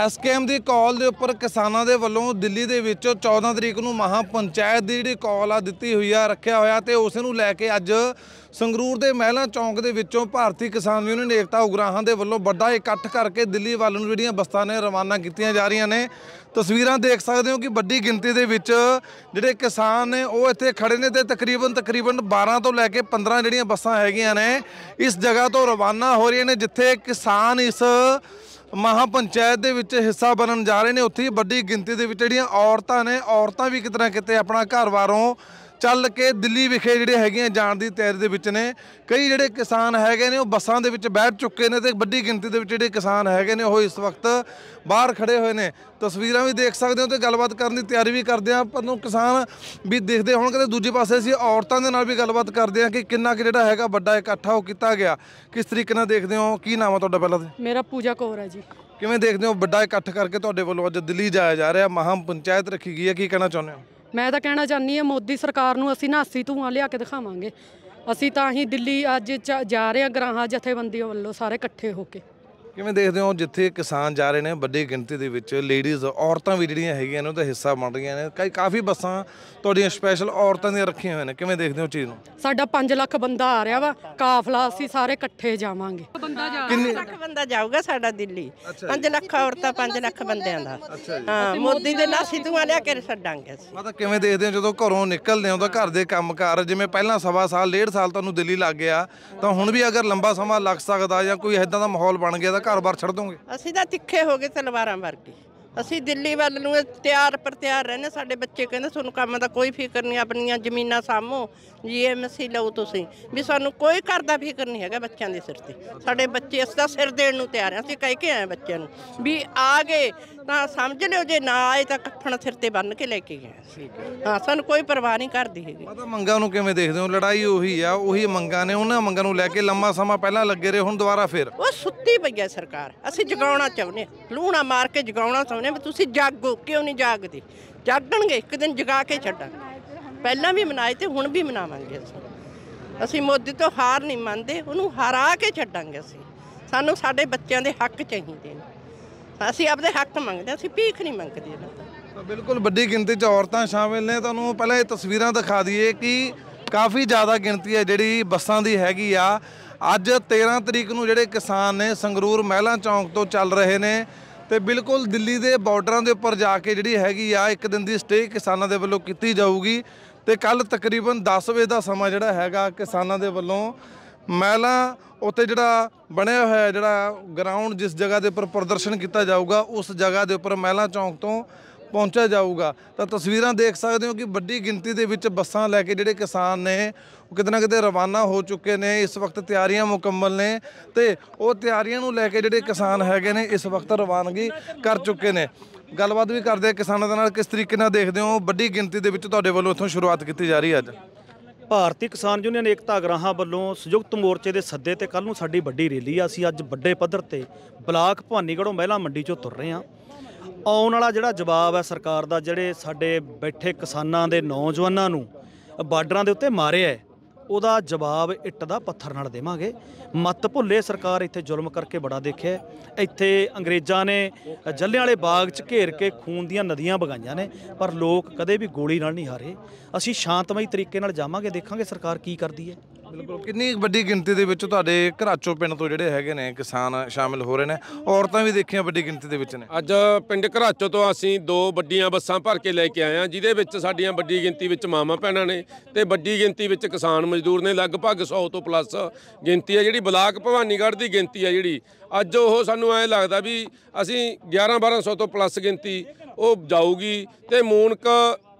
SKM ਦੀ ਕਾਲ ਦੇ ਉੱਪਰ ਕਿਸਾਨਾਂ ਦੇ ਵੱਲੋਂ ਦਿੱਲੀ ਦੇ ਵਿੱਚ 14 ਤਰੀਕ ਨੂੰ ਮਹਾ ਪੰਚਾਇਤ ਦੀ ਜਿਹੜੀ ਕਾਲ ਆ ਦਿੱਤੀ ਹੋਈ ਆ ਰੱਖਿਆ ਹੋਇਆ ਤੇ ਉਸ ਨੂੰ ਲੈ ਕੇ ਅੱਜ ਸੰਗਰੂਰ ਦੇ ਮਹਿਲਾ ਚੌਂਕ ਦੇ ਵਿੱਚੋਂ ਭਾਰਤੀ ਕਿਸਾਨ ਯੂਨੀਅਨ ਏਕਤਾ ਉਗਰਾਹਾਂ ਦੇ ਵੱਲੋਂ ਵੱਡਾ ਇਕੱਠ ਕਰਕੇ ਦਿੱਲੀ ਵੱਲ ਨੂੰ ਜਿਹੜੀਆਂ ਬਸਤਾਂ ਨੇ ਰਵਾਨਾ ਕੀਤੀਆਂ ਜਾ ਰਹੀਆਂ ਨੇ ਤਸਵੀਰਾਂ ਦੇਖ ਸਕਦੇ ਹੋ ਕਿ ਵੱਡੀ ਗਿਣਤੀ ਦੇ ਵਿੱਚ ਜਿਹੜੇ ਕਿਸਾਨ ਨੇ ਉਹ ਇੱਥੇ ਖੜੇ ਨੇ ਤੇ ਤਕਰੀਬਨ ਤਕਰੀਬਨ 12 ਤੋਂ ਲੈ ਕੇ 15 ਜਿਹੜੀਆਂ ਬੱਸਾਂ ਹੈਗੀਆਂ ਨੇ ਇਸ ਜਗ੍ਹਾ ਤੋਂ ਰਵਾਨਾ ਹੋ ਰਹੀਆਂ ਨੇ ਜਿੱਥੇ ਕਿਸਾਨ ਇਸ ਮਹਾਪੰਚਾਇਤ ਦੇ ਵਿੱਚ ਹਿੱਸਾ ਬਣਨ ਜਾ ਰਹੇ ਨੇ ਉੱਥੇ ਵੱਡੀ ਗਿਣਤੀ ਦੇ ਵਿੱਚ ਜਿਹੜੀਆਂ ਔਰਤਾਂ ਨੇ ਔਰਤਾਂ ਵੀ ਕਿਤਨਾ ਕਿਤੇ ਆਪਣਾ ਘਰ-ਬਾਰੋਂ ਚੱਲ ਕੇ ਦਿੱਲੀ ਵਿਖੇ ਜਿਹੜੇ ਹੈਗੇ ਆ ਜਾਣ ਦੀ ਤਿਆਰੀ ਦੇ ਵਿੱਚ ਨੇ ਕਈ ਜਿਹੜੇ ਕਿਸਾਨ ਹੈਗੇ ਨੇ ਉਹ ਬੱਸਾਂ ਦੇ ਵਿੱਚ ਬੈਠ ਚੁੱਕੇ ਨੇ ਤੇ ਵੱਡੀ ਗਿਣਤੀ ਦੇ ਵਿੱਚ ਜਿਹੜੇ ਕਿਸਾਨ ਹੈਗੇ ਨੇ ਉਹ ਇਸ ਵਕਤ ਬਾਹਰ ਖੜੇ ਹੋਏ ਨੇ ਤਸਵੀਰਾਂ ਵੀ ਦੇਖ ਸਕਦੇ ਹੋ ਤੇ ਗੱਲਬਾਤ ਕਰਨ ਦੀ ਤਿਆਰੀ ਵੀ ਕਰਦੇ ਆ ਪਰ ਨੂੰ ਕਿਸਾਨ ਵੀ ਦੇਖਦੇ ਹੋਣ ਕਿਤੇ ਦੂਜੇ ਪਾਸੇ ਅਸੀਂ ਔਰਤਾਂ ਦੇ ਨਾਲ ਵੀ ਗੱਲਬਾਤ ਕਰਦੇ ਆ ਕਿ ਕਿੰਨਾ ਕਿ ਜਿਹੜਾ ਹੈਗਾ ਵੱਡਾ ਇਕੱਠਾ ਉਹ ਕੀਤਾ ਗਿਆ ਕਿਸ ਤਰੀਕੇ ਨਾਲ ਦੇਖਦੇ ਹੋ ਕੀ ਨਾਮ ਆ ਤੁਹਾਡਾ ਪਹਿਲਾਂ ਮੇਰਾ ਪੂਜਾ ਕੌਰ ਹੈ ਜੀ ਕਿਵੇਂ ਦੇਖਦੇ ਹੋ ਵੱਡਾ ਇਕੱਠ ਕਰਕੇ ਤੁਹਾਡੇ ਵੱਲੋਂ ਅੱਜ ਦਿੱਲੀ ਜਾਇਆ ਜਾ ਰਿਹਾ ਮਹਾ ਪੰਚਾਇਤ ਰੱਖੀ ਗਈ ਹੈ ਕੀ ਕਹਿਣਾ ਚਾਹੁੰਦੇ ਹੋ ਮੈਂ ਤਾਂ ਕਹਿਣਾ ਚਾਹਨੀ ਆ ਮੋਦੀ ਸਰਕਾਰ ਨੂੰ ਅਸੀਂ ਨਾਸੀ ਧੂਆਂ ਲਿਆ ਕੇ ਦਿਖਾਵਾਂਗੇ ਅਸੀਂ ਤਾਂ ਹੀ ਦਿੱਲੀ ਅੱਜ ਜਾ ਰਹੇ ਆ ਗਰਾਹਾਂ ਜਥੇਬੰਦੀਆਂ ਵੱਲੋਂ ਸਾਰੇ ਇਕੱਠੇ ਹੋ ਕੇ ਕਿਵੇਂ ਦੇਖਦੇ ਹੋ ਜਿੱਥੇ ਕਿਸਾਨ ਜਾ ਰਹੇ ਨੇ ਵੱਡੀ ਗਿਣਤੀ ਦੇ ਵਿੱਚ ਲੇਡੀਜ਼ ਔਰਤਾਂ ਵੀ ਜਿਹੜੀਆਂ ਹੈਗੀਆਂ ਨੇ ਉਹਦਾ ਹਿੱਸਾ ਬਣ ਰਹੀਆਂ ਨੇ ਕਈ ਕਾਫੀ ਬੱਸਾਂ ਤੁਹਾਡੀਆਂ ਸਪੈਸ਼ਲ ਔਰਤਾਂ ਦੀਆਂ ਰੱਖੀਆਂ ਹੋਈਆਂ ਨੇ ਕਿਵੇਂ ਦੇਖਦੇ ਹੋ ਚੀਜ਼ ਨੂੰ ਸਾਡਾ 5 ਲੱਖ ਬੰਦਾ ਆ ਰਿਹਾ ਵਾ ਕਾਫਲਾ ਅਸੀਂ ਸਾਰੇ ਇਕੱਠੇ ਜਾਵਾਂਗੇ ਕਿੰਨੇ ਲੱਖ ਬੰਦਾ ਜਾਊਗਾ ਸਾਡਾ ਦਿੱਲੀ 5 ਲੱਖ ਔਰਤਾਂ 5 ਲੱਖ ਬੰਦਿਆਂ ਦਾ ਹਾਂ ਮੋਦੀ ਦੇ ਨਾਲ ਸਿੱਧੂਆਂ ਲਿਆ ਕੇ ਛੱਡਾਂਗੇ ਅਸੀਂ ਮਤਲਬ ਕਿਵੇਂ ਦੇਖਦੇ ਹੋ ਜਦੋਂ ਘਰੋਂ ਨਿਕਲਦੇ ਹੋ ਤਾਂ ਘਰ ਦੇ ਕੰਮਕਾਰ ਜਿਵੇਂ ਪਹਿਲਾਂ ਸਵਾ ਸਾਲ ਡੇਢ ਸਾਲ ਤੁਹਾਨੂੰ ਦਿੱਲੀ ਲੱਗ ਗਿਆ ਤਾਂ ਹੁਣ ਵੀ ਅਗਰ ਲੰਬਾ ਸਮਾਂ ਲੱਗ ਸਕਦਾ ਜਾਂ ਕੋਈ ਇਦਾਂ ਦਾ ਮਾਹੌਲ ਬਣ ਗਿਆ ਘਰ-ਬਾਰ ਛੱਡ ਦੋਗੇ ਅਸੀਂ ਤਾਂ ਤਿੱਖੇ ਹੋ ਗਏ ਤਲਵਾਰਾਂ ਵਰਗੇ ਅਸੀਂ ਦਿੱਲੀ ਵੱਲ ਨੂੰ ਤਿਆਰ ਪਰ ਤਿਆਰ ਰਹਿੰਦੇ ਸਾਡੇ ਬੱਚੇ ਕਹਿੰਦੇ ਤੁਹਾਨੂੰ ਕੰਮ ਦਾ ਕੋਈ ਫਿਕਰ ਨਹੀਂ ਆਪਣੀਆਂ ਜ਼ਮੀਨਾਂ ਸਾਹਮੋ ਜੀਐਮਸੀ ਲਓ ਤੁਸੀਂ ਵੀ ਸਾਨੂੰ ਕੋਈ ਘਰ ਦਾ ਫਿਕਰ ਨਹੀਂ ਹੈਗਾ ਬੱਚਿਆਂ ਦੇ ਸਿਰ ਤੇ ਸਾਡੇ ਬੱਚੇ ਇਸ ਦਾ ਸਿਰ ਦੇਣ ਨੂੰ ਤਿਆਰ ਆ ਅਸੀਂ ਕਹਿ ਕੇ ਆਏ ਬੱਚਿਆਂ ਨੂੰ ਵੀ ਆ ਗਏ ਤਾਂ ਸਮਝ ਲਿਓ ਜੇ ਨਾ ਆਏ ਤਾਂ ਕੱਫਣ ਸਿਰ ਤੇ ਬੰਨ ਕੇ ਲੈ ਕੇ ਗਏ ਹਾਂ ਸਾਨੂੰ ਕੋਈ ਪਰਵਾਹ ਨਹੀਂ ਕਰਦੀ ਹੈਗੀ ਪਤਾ ਮੰਗਾਂ ਨੂੰ ਕਿਵੇਂ ਦੇਖਦੇ ਹੋ ਲੜਾਈ ਉਹੀ ਆ ਉਹੀ ਮੰਗਾਂ ਨੇ ਉਹਨਾਂ ਮੰਗਾਂ ਨੂੰ ਲੈ ਕੇ ਲੰਮਾ ਸਮਾਂ ਪਹਿਲਾਂ ਲੱਗੇ ਰਹੇ ਹੁਣ ਦੁਬਾਰਾ ਫੇਰ ਉਹ ਸੁੱਤੀ ਪਈ ਹੈ ਸਰਕਾਰ ਅਸੀਂ ਜਗਾਉਣਾ ਚਾਹੁੰਦੇ ਲੂਣਾ ਮਾਰ ਕੇ ਜਗਾਉਣਾ ਚਾਹੁੰਦੇ ਵੀ ਤੁਸੀਂ ਜਾਗੋ ਕਿਉਂ ਨਹੀਂ ਜਾਗਦੇ ਜਾਗਣਗੇ ਇੱਕ ਦਿਨ ਜਗਾ ਕੇ ਛੱਡਾਂ ਪਹਿਲਾਂ ਵੀ ਮਨਾਏ ਤੇ ਹੁਣ ਵੀ ਮਨਾਵਾਂਗੇ ਅਸੀਂ ਅਸੀਂ ਮੋਦੀ ਤੋਂ ਹਾਰ ਨਹੀਂ ਮੰਨਦੇ ਉਹਨੂੰ ਹਰਾ ਕੇ ਛੱਡਾਂਗੇ ਅਸੀਂ ਸਾਨੂੰ ਸਾਡੇ ਬੱਚਿਆਂ ਦੇ ਹੱਕ ਚਾਹੀਦੇ ਨੇ ਅਸੀਂ ਆਪਦੇ ਹੱਕ ਮੰਗਦੇ ਅਸੀਂ ਭੀਖ ਨਹੀਂ ਮੰਗਦੇ ਬਿਲਕੁਲ ਵੱਡੀ ਗਿਣਤੀ 'ਚ ਔਰਤਾਂ ਸ਼ਾਮਿਲ ਨੇ ਤੁਹਾਨੂੰ ਪਹਿਲਾਂ ਇਹ ਤਸਵੀਰਾਂ ਦਿਖਾ ਦਈਏ ਕਿ ਕਾਫੀ ਜ਼ਿਆਦਾ ਗਿਣਤੀ ਹੈ ਜਿਹੜੀ ਬੱਸਾਂ ਦੀ ਹੈਗੀ ਆ ਅੱਜ 13 ਤਰੀਕ ਨੂੰ ਜਿਹੜੇ ਕਿਸਾਨ ਨੇ ਸੰਗਰੂਰ ਮਹਿਲਾ ਚੌਂਕ ਤੋਂ ਚੱਲ ਰਹੇ ਨੇ ਤੇ ਬਿਲਕੁਲ ਦਿੱਲੀ ਦੇ ਬਾਰਡਰਾਂ ਦੇ ਉੱਪਰ ਜਾ ਕੇ ਜਿਹੜੀ ਹੈਗੀ ਆ ਇੱਕ ਦਿਨ ਦੀ ਸਟੇ ਕਿਸਾਨਾਂ ਦੇ ਵੱਲੋਂ ਕੀਤੀ ਜਾਊਗੀ ਤੇ ਕੱਲ ਤਕਰੀਬਨ 10 ਵਜੇ ਦਾ ਸਮਾਂ ਜਿਹੜਾ ਹੈਗਾ ਕਿਸਾਨਾਂ ਦੇ ਵੱਲੋਂ ਮਹਿਲਾ ਉੱਤੇ ਜਿਹੜਾ ਬਣਿਆ ਹੋਇਆ ਜਿਹੜਾ ਗਰਾਊਂਡ ਜਿਸ ਜਗ੍ਹਾ ਦੇ ਉੱਪਰ ਪ੍ਰਦਰਸ਼ਨ ਕੀਤਾ ਜਾਊਗਾ ਉਸ ਜਗ੍ਹਾ ਦੇ ਉੱਪਰ ਮਹਿਲਾ ਚੌਂਕ ਤੋਂ ਪਹੁੰਚਿਆ ਜਾਊਗਾ ਤਾਂ ਤਸਵੀਰਾਂ ਦੇਖ ਸਕਦੇ ਹੋ ਕਿ ਵੱਡੀ ਗਿਣਤੀ ਦੇ ਵਿੱਚ ਬੱਸਾਂ ਲੈ ਕੇ ਜਿਹੜੇ ਕਿਸਾਨ ਨੇ ਉਹ ਕਿਤੇ ਨਾ ਕਿਤੇ ਰਵਾਨਾ ਹੋ ਚੁੱਕੇ ਨੇ ਇਸ ਵਕਤ ਤਿਆਰੀਆਂ ਮੁਕੰਮਲ ਨੇ ਤੇ ਉਹ ਤਿਆਰੀਆਂ ਨੂੰ ਲੈ ਕੇ ਜਿਹੜੇ ਕਿਸਾਨ ਹੈਗੇ ਨੇ ਇਸ ਵਕਤ ਰਵਾਨਗੀ ਕਰ ਚੁੱਕੇ ਨੇ ਗੱਲਬਾਤ ਵੀ ਕਰਦੇ ਕਿਸਾਨਾਂ ਦੇ ਨਾਲ ਕਿਸ ਤਰੀਕੇ ਨਾਲ ਦੇਖਦੇ ਹੋ ਵੱਡੀ ਗਿਣਤੀ ਦੇ ਵਿੱਚ ਤੁਹਾਡੇ ਵੱਲੋਂ ਇੱਥੋਂ ਸ਼ੁਰੂਆਤ ਕੀਤੀ ਜਾ ਰਹੀ ਹੈ ਅੱਜ ਭਾਰਤੀ ਕਿਸਾਨ ਯੂਨੀਅਨ ਏਕਤਾ ਗਰਾਹਾਂ ਵੱਲੋਂ ਸੰਯੁਕਤ ਮੋਰਚੇ ਦੇ ਸੱਦੇ ਤੇ ਕੱਲ ਨੂੰ ਸਾਡੀ ਵੱਡੀ ਰੈਲੀ ਆ ਅਸੀਂ ਅੱਜ ਵੱਡੇ ਪੱਧਰ ਤੇ ਬਲਾਕ ਭਵਾਨੀਗੜ੍ਹੋਂ ਮਹਿਲਾ ਮੰਡੀ ਚੋਂ ਤੁਰ ਰਹੇ ਹਾਂ ਆਉਣ ਵਾਲਾ ਜਿਹੜਾ ਜਵਾਬ ਹੈ ਸਰਕਾਰ ਦਾ ਜਿਹੜੇ ਸਾਡੇ ਬੈਠੇ ਕਿਸਾਨਾਂ ਦੇ ਨੌਜਵਾਨਾਂ ਨੂੰ ਬਾਰਡਰਾਂ ਦੇ ਉੱਤੇ ਮਾਰਿਆ ਹੈ ਉਹਦਾ ਜਵਾਬ ਇੱਟ ਦਾ ਪੱਥਰ ਨਾਲ ਦੇਵਾਂਗੇ ਮਤ ਭੁੱਲੇ ਸਰਕਾਰ ਇੱਥੇ ਜ਼ੁਲਮ ਕਰਕੇ ਬੜਾ ਦੇਖਿਆ ਇੱਥੇ ਅੰਗਰੇਜ਼ਾਂ ਨੇ ਜੱਲਿਆਂ ਵਾਲੇ ਬਾਗ 'ਚ ਘੇਰ ਕੇ ਖੂਨ ਦੀਆਂ ਨਦੀਆਂ ਵਗਾਈਆਂ ਨੇ ਪਰ ਲੋਕ ਕਦੇ ਵੀ ਗੋਲੀ ਨਾਲ ਨਹੀਂ ਹਾਰੇ ਅਸੀਂ ਸ਼ਾਂਤਮਈ ਤਰੀਕੇ ਨਾਲ ਜਾਵਾਂਗੇ ਦੇਖਾਂਗੇ ਸਰਕਾਰ ਕੀ ਕਰਦੀ ਹੈ ਬਿਲਕੁਲ ਕਿੰਨੀ ਵੱਡੀ ਗਿਣਤੀ ਦੇ ਵਿੱਚ ਤੁਹਾਡੇ ਘਰਾਚੋ ਪਿੰਡ ਤੋਂ ਜਿਹੜੇ ਹੈਗੇ ਨੇ ਕਿਸਾਨ ਸ਼ਾਮਿਲ ਹੋ ਰਹੇ ਨੇ ਔਰਤਾਂ ਵੀ ਦੇਖੀਆਂ ਵੱਡੀ ਗਿਣਤੀ ਦੇ ਵਿੱਚ ਨੇ ਅੱਜ ਪਿੰਡ ਘਰਾਚੋ ਤੋਂ ਅਸੀਂ ਦੋ ਵੱਡੀਆਂ ਬੱਸਾਂ ਭਰ ਕੇ ਲੈ ਕੇ ਆਏ ਆ ਜਿਹਦੇ ਵਿੱਚ ਸਾਡੀਆਂ ਵੱਡੀ ਗਿਣਤੀ ਵਿੱਚ ਮਾਮਾ ਪੈਣਾ ਨੇ ਤੇ ਵੱਡੀ ਗਿਣਤੀ ਵਿੱਚ ਕਿਸਾਨ ਮਜ਼ਦੂਰ ਨੇ ਲਗਭਗ 100 ਤੋਂ ਪਲੱਸ ਗਿਣਤੀ ਹੈ ਜਿਹੜੀ ਬਲਾਕ ਭਵਾਨੀਗੜ੍ਹ ਦੀ ਗਿਣਤੀ ਹੈ ਜਿਹੜੀ ਅੱਜ ਉਹ ਸਾਨੂੰ ਐ ਲੱਗਦਾ ਵੀ ਅਸੀਂ 11 1200 ਤੋਂ ਪਲੱਸ ਗਿਣਤੀ ਉਹ ਜਾਊਗੀ ਤੇ ਮੂਨਕ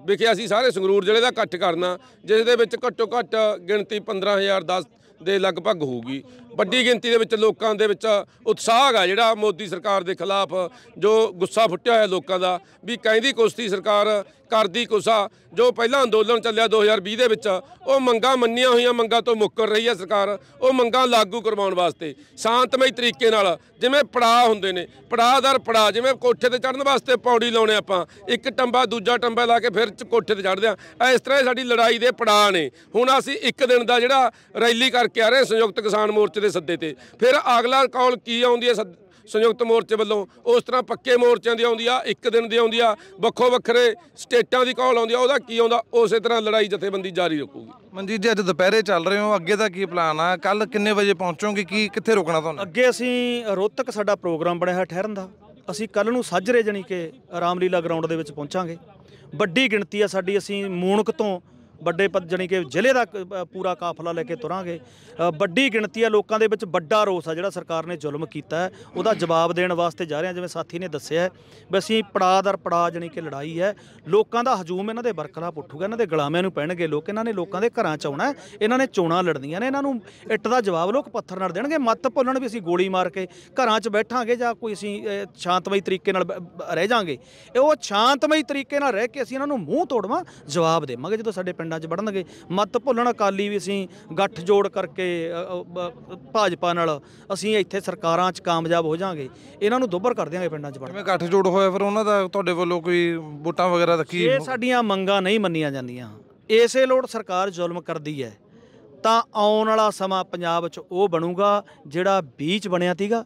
ਵਿਖੇ ਅਸੀਂ ਸਾਰੇ ਸੰਗਰੂਰ ਜ਼ਿਲ੍ਹੇ ਦਾ ਇਕੱਠ ਕਰਨਾ ਜਿਸ ਦੇ ਵਿੱਚ ਘੱਟੋ ਘੱਟ ਗਿਣਤੀ 15000 10 ਦੇ ਲਗਭਗ ਹੋਊਗੀ ਵੱਡੀ ਗਿਣਤੀ ਦੇ ਵਿੱਚ ਲੋਕਾਂ ਦੇ ਵਿੱਚ ਉਤਸ਼ਾਹ ਹੈਗਾ ਜਿਹੜਾ ਮੋਦੀ ਸਰਕਾਰ ਦੇ ਖਿਲਾਫ ਜੋ ਗੁੱਸਾ ਫੁੱਟਿਆ ਹੋਇਆ ਲੋਕਾਂ ਦਾ ਵੀ ਕਹਿੰਦੀ ਕੁਸਤੀ ਸਰਕਾਰ ਕਰਦੀ ਕੁਸਾ ਜੋ ਪਹਿਲਾਂ ਅੰਦੋਲਨ ਚੱਲਿਆ 2020 ਦੇ ਵਿੱਚ ਉਹ ਮੰਗਾਂ ਮੰਨੀਆਂ ਹੋਈਆਂ ਮੰਗਾਂ ਤੋਂ ਮੁੱਕਰ ਰਹੀ ਹੈ ਸਰਕਾਰ ਉਹ ਮੰਗਾਂ ਲਾਗੂ ਕਰਵਾਉਣ ਵਾਸਤੇ ਸ਼ਾਂਤਮਈ ਤਰੀਕੇ ਨਾਲ ਜਿਵੇਂ ਪੜਾਅ ਹੁੰਦੇ ਨੇ ਪੜਾਅਦਰ ਪੜਾਅ ਜਿਵੇਂ ਕੋਠੇ ਤੇ ਚੜਨ ਵਾਸਤੇ ਪੌੜੀ ਲਾਉਣੇ ਆਪਾਂ ਇੱਕ ਟੰਬਾ ਦੂਜਾ ਟੰਬਾ ਲਾ ਕੇ ਫਿਰ ਕੋਠੇ ਤੇ ਚੜਦੇ ਆ ਇਸ ਤਰ੍ਹਾਂ ਸਾਡੀ ਲੜਾਈ ਦੇ ਪੜਾਅ ਨੇ ਹੁਣ ਅਸੀਂ ਇੱਕ ਦਿਨ ਦਾ ਜਿਹੜਾ ਰੈਲੀ ਕਰਕੇ ਆ ਰਹੇ ਸੰਯੁਕਤ ਕਿਸਾਨ ਮੋਰਚਾ ਦੇ ਸੱਦੇ ਤੇ ਫਿਰ ਅਗਲਾ ਕਾਲ ਕੀ ਆਉਂਦੀ ਹੈ ਸੰਯੁਕਤ ਮੋਰਚੇ ਵੱਲੋਂ ਉਸ ਤਰ੍ਹਾਂ ਪੱਕੇ ਮੋਰਚਿਆਂ ਦੀ ਆਉਂਦੀ ਆ ਇੱਕ ਦਿਨ ਦੀ ਆਉਂਦੀ ਆ ਵੱਖੋ ਵੱਖਰੇ ਸਟੇਟਾਂ ਦੀ ਕਾਲ ਆਉਂਦੀ ਆ ਉਹਦਾ ਕੀ ਆਉਂਦਾ ਉਸੇ ਤਰ੍ਹਾਂ ਲੜਾਈ ਜਥੇਬੰਦੀ ਜਾਰੀ ਰੱਖੂਗੀ ਮਨਜੀਤ ਜੀ ਅੱਜ ਦੁਪਹਿਰੇ ਚੱਲ ਰਹੇ ਹੋ ਅੱਗੇ ਦਾ ਕੀ ਪਲਾਨ ਆ ਕੱਲ ਕਿੰਨੇ ਵਜੇ ਪਹੁੰਚੋਗੇ ਕੀ ਕਿੱਥੇ ਰੁਕਣਾ ਤੁਹਾਨੂੰ ਅੱਗੇ ਅਸੀਂ ਰੋਤਕ ਸਾਡਾ ਪ੍ਰੋਗਰਾਮ ਬਣਿਆ ਹੈ ਠਹਿਰਨ ਦਾ ਅਸੀਂ ਕੱਲ ਨੂੰ ਸਾਜਰੇ ਜਣੀ ਕਿ ਰਾਮਲੀਲਾ ਗਰਾਊਂਡ ਦੇ ਵਿੱਚ ਪਹੁੰਚਾਂਗੇ ਵੱਡੀ ਗਿਣਤੀ ਆ ਸਾਡੀ ਅਸੀਂ ਮੂਨਕ ਤੋਂ ਵੱਡੇ ਪਦ ਜਾਨੀ ਕਿ ਜ਼ਿਲ੍ਹੇ ਦਾ ਪੂਰਾ ਕਾਫਲਾ ਲੈ ਕੇ ਤੁਰਾਂਗੇ ਵੱਡੀ ਗਿਣਤੀ ਆ ਲੋਕਾਂ ਦੇ ਵਿੱਚ ਵੱਡਾ ਰੋਸ ਆ ਜਿਹੜਾ ਸਰਕਾਰ ਨੇ ਜ਼ੁਲਮ ਕੀਤਾ ਉਹਦਾ ਜਵਾਬ ਦੇਣ ਵਾਸਤੇ ਜਾ ਰਹੇ ਆ ਜਿਵੇਂ ਸਾਥੀ ਨੇ ਦੱਸਿਆ ਵੀ ਅਸੀਂ ਪੜਾ ਦਰ ਪੜਾ ਜਾਨੀ ਕਿ ਲੜਾਈ ਹੈ ਲੋਕਾਂ ਦਾ ਹਜੂਮ ਇਹਨਾਂ ਦੇ ਬਰਕਰਾਰ ਉੱਠੂਗਾ ਇਹਨਾਂ ਦੇ ਗੁਲਾਮਿਆਂ ਨੂੰ ਪਹਿਣਗੇ ਲੋਕ ਇਹਨਾਂ ਨੇ ਲੋਕਾਂ ਦੇ ਘਰਾਂ ਚ ਆਉਣਾ ਇਹਨਾਂ ਨੇ ਚੋਣਾ ਲੜਨੀਆਂ ਨੇ ਇਹਨਾਂ ਨੂੰ ਇੱਟ ਦਾ ਜਵਾਬ ਲੋਕ ਪੱਥਰ ਨਾਲ ਦੇਣਗੇ ਮੱਤ ਭੁੱਲਣ ਵੀ ਅਸੀਂ ਗੋਲੀ ਮਾਰ ਕੇ ਘਰਾਂ 'ਚ ਬੈਠਾਂਗੇ ਜਾਂ ਕੋਈ ਅਸੀਂ ਸ਼ਾਂਤਮਈ ਤਰੀਕੇ ਨਾਲ ਰਹਿ ਜਾਾਂਗੇ ਉਹ ਸ਼ਾਂਤਮਈ ਤਰੀਕੇ ਨਾਲ ਰਹਿ ਕੇ ਅਸੀਂ ਇਹਨਾਂ ਨੂੰ ਮੂੰਹ ਤੋੜਵਾ ਜਵਾਬ ਦੇਵਾਂਗੇ ਜਦੋਂ ਸਾਡੇ ਪਿੰਡ ਪਿੰਡਾਂ 'ਚ ਵੜਨਗੇ ਮਤ ਭੁੱਲਣ ਅਕਾਲੀ ਵੀ ਅਸੀਂ ਗੱਠ ਜੋੜ ਕਰਕੇ ਭਾਜਪਾ ਨਾਲ ਅਸੀਂ ਇੱਥੇ ਸਰਕਾਰਾਂ 'ਚ ਕਾਮਯਾਬ ਹੋ ਜਾਾਂਗੇ ਇਹਨਾਂ ਨੂੰ ਦੁੱਬਰ ਕਰ ਦਿਆਂਗੇ ਪਿੰਡਾਂ 'ਚ ਵੜ ਕਿਵੇਂ ਗੱਠ ਜੋੜ ਹੋਇਆ ਫਿਰ ਉਹਨਾਂ ਦਾ ਤੁਹਾਡੇ ਵੱਲੋਂ ਕੋਈ ਵੋਟਾਂ ਵਗੈਰਾ ਦਾ ਕੀ ਇਹ ਸਾਡੀਆਂ ਮੰਗਾਂ ਨਹੀਂ ਮੰਨੀਆਂ ਜਾਂਦੀਆਂ ਇਸੇ ਲੋੜ ਸਰਕਾਰ ਜ਼ੁਲਮ ਕਰਦੀ ਹੈ ਤਾਂ ਆਉਣ ਵਾਲਾ ਸਮਾਂ ਪੰਜਾਬ 'ਚ ਉਹ ਬਣੂਗਾ ਜਿਹੜਾ ਬੀਚ ਬਣਿਆ ਸੀਗਾ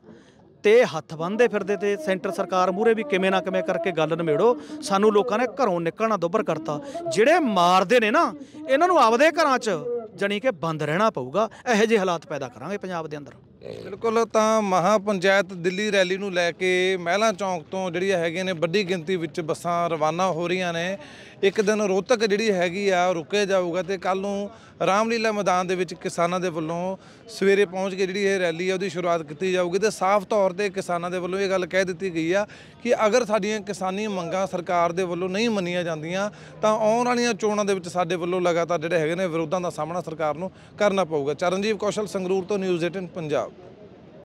ਤੇ ਹੱਥ ਬੰਨਦੇ ਫਿਰਦੇ ਤੇ ਸੈਂਟਰ ਸਰਕਾਰ ਮੂਰੇ ਵੀ ਕਿਵੇਂ ਨਾ ਕਿਵੇਂ ਕਰਕੇ ਗੱਲ ਨਿਮੇੜੋ ਸਾਨੂੰ ਲੋਕਾਂ ਨੇ ਘਰੋਂ ਨਿਕਲਣਾ ਦੁੱਬਰ ਕਰਤਾ ਜਿਹੜੇ ਮਾਰਦੇ ਨੇ ਨਾ ਇਹਨਾਂ ਨੂੰ ਆਪਦੇ ਘਰਾਂ 'ਚ ਜਣੀ ਕਿ ਬੰਦ ਰਹਿਣਾ ਪਊਗਾ ਇਹੋ ਜਿਹੇ ਹਾਲਾਤ ਪੈਦਾ ਕਰਾਂਗੇ ਪੰਜਾਬ ਦੇ ਅੰਦਰ ਬਿਲਕੁਲ ਤਾਂ ਮਹਾ ਪੰਚਾਇਤ ਦਿੱਲੀ ਰੈਲੀ ਨੂੰ ਲੈ ਕੇ ਮਹਿਲਾ ਚੌਂਕ ਤੋਂ ਜਿਹੜੀ ਹੈਗੇ ਨੇ ਵੱਡੀ ਗਿਣਤੀ ਵਿੱਚ ਬੱਸਾਂ ਰਵਾਨਾ ਹੋ ਰਹੀਆਂ ਨੇ ਇੱਕ ਦਿਨ ਰੋਤਕ ਜਿਹੜੀ ਹੈਗੀ ਆ ਰੁਕੇ ਜਾਊਗਾ ਤੇ ਕੱਲ ਨੂੰ ਰਾਮਲੀਲਾ ਮੈਦਾਨ ਦੇ ਵਿੱਚ ਕਿਸਾਨਾਂ ਦੇ ਵੱਲੋਂ ਸਵੇਰੇ ਪਹੁੰਚ ਕੇ ਜਿਹੜੀ ਇਹ ਰੈਲੀ ਆ ਉਹਦੀ ਸ਼ੁਰੂਆਤ ਕੀਤੀ ਜਾਊਗੀ ਤੇ ਸਾਫ਼ ਤੌਰ ਤੇ ਕਿਸਾਨਾਂ ਦੇ ਵੱਲੋਂ ਇਹ ਗੱਲ ਕਹਿ ਦਿੱਤੀ ਗਈ ਆ ਕਿ ਅਗਰ ਸਾਡੀਆਂ ਕਿਸਾਨੀ ਮੰਗਾਂ ਸਰਕਾਰ ਦੇ ਵੱਲੋਂ ਨਹੀਂ ਮੰਨੀਆਂ ਜਾਂਦੀਆਂ ਤਾਂ ਆਉਣ ਵਾਲੀਆਂ ਚੋਣਾਂ ਦੇ ਵਿੱਚ ਸਾਡੇ ਵੱਲੋਂ ਲਗਾਤਾਰ ਜਿਹੜੇ ਹੈਗੇ ਨੇ ਵਿਰੋਧਾਂ ਦਾ ਸਾਹਮਣਾ ਸਰਕਾਰ ਨੂੰ ਕਰਨਾ ਪਊਗਾ ਚਰਨਜੀਤ ਕੌਸ਼ਲ ਸੰਗਰੂਰ ਤੋਂ ਨਿਊਜ਼ 18 ਪੰਜਾਬ